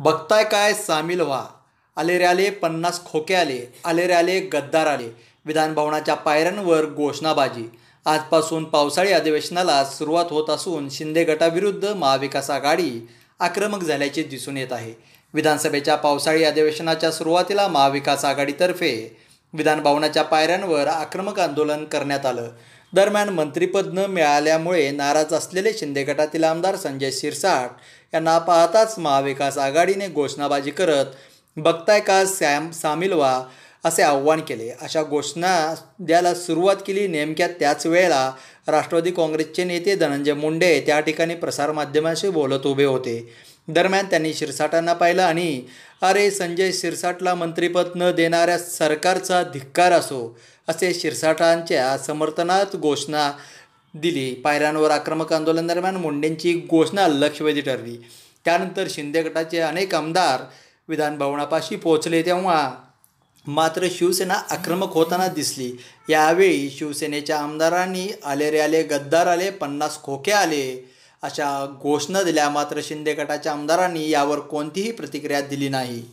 बघताय काय सामील व्हा आले आले पन्नास खोके आले आले आले गद्दार आले विधानभवनाच्या पायऱ्यांवर घोषणाबाजी आजपासून पावसाळी अधिवेशनाला सुरुवात होत असून शिंदे गटाविरुद्ध महाविकास आघाडी आक्रमक झाल्याचे दिसून येत आहे विधानसभेच्या पावसाळी अधिवेशनाच्या सुरुवातीला महाविकास आघाडीतर्फे विधानभवनाच्या पायऱ्यांवर आक्रमक आंदोलन करण्यात आलं दरम्यान मंत्रिपद न मिळाल्यामुळे नाराज असलेले शिंदे गटातील आमदार संजय शिरसाट यांना पाहताच महाविकास आघाडीने घोषणाबाजी करत बघताय का सॅम सामील असे आव्हान केले अशा घोषणा द्यायला सुरुवात केली नेमक्या त्याच वेळेला राष्ट्रवादी काँग्रेसचे नेते धनंजय मुंडे त्या ठिकाणी प्रसारमाध्यमाशी बोलत उभे होते दरम्यान त्यांनी शिरसाटांना पाहिलं आणि अरे संजय शिरसाटला मंत्रिपद न देणाऱ्या सरकारचा धिक्कार असो असे शिरसाटांच्या समर्थनात घोषणा दिली पायऱ्यांवर आक्रमक दरम्यान मुंडेंची घोषणा लक्षवेधी ठरली त्यानंतर शिंदे गटाचे अनेक आमदार विधानभवनापाशी पोहोचले तेव्हा मात्र शिवसेना आक्रमक होताना दिसली यावेळी शिवसेनेच्या आमदारांनी आले रे आले गद्दार आले पन्नास खोके आले अशा घोषणा दिल्या मात्र शिंदे गटाच्या आमदारांनी यावर कोणतीही प्रतिक्रिया दिली नाही